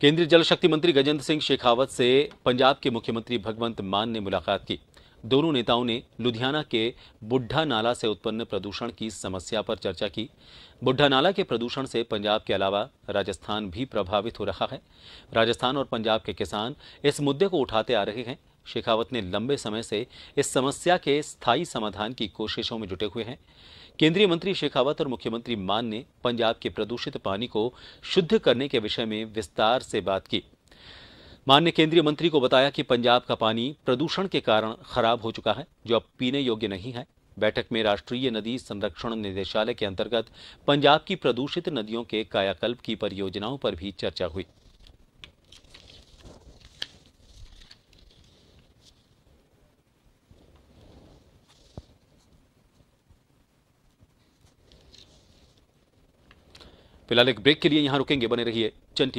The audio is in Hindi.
केंद्रीय जल शक्ति मंत्री गजेंद्र सिंह शेखावत से पंजाब के मुख्यमंत्री भगवंत मान ने मुलाकात की दोनों नेताओं ने लुधियाना के बुढ़ा नाला से उत्पन्न प्रदूषण की समस्या पर चर्चा की बुढ़ा नाला के प्रदूषण से पंजाब के अलावा राजस्थान भी प्रभावित हो रहा है राजस्थान और पंजाब के किसान इस मुद्दे को उठाते आ रहे हैं शेखावत ने लंबे समय से इस समस्या के स्थायी समाधान की कोशिशों में जुटे हुए हैं केंद्रीय मंत्री शेखावत और मुख्यमंत्री मान ने पंजाब के प्रदूषित पानी को शुद्ध करने के विषय में विस्तार से बात की मान ने केंद्रीय मंत्री को बताया कि पंजाब का पानी प्रदूषण के कारण खराब हो चुका है जो अब पीने योग्य नहीं है बैठक में राष्ट्रीय नदी संरक्षण निदेशालय के अंतर्गत पंजाब की प्रदूषित नदियों के कायाकल्प की परियोजनाओं पर भी चर्चा हुई फिलहाल एक ब्रेक के लिए यहाँ रुकेंगे बने रहिए चंद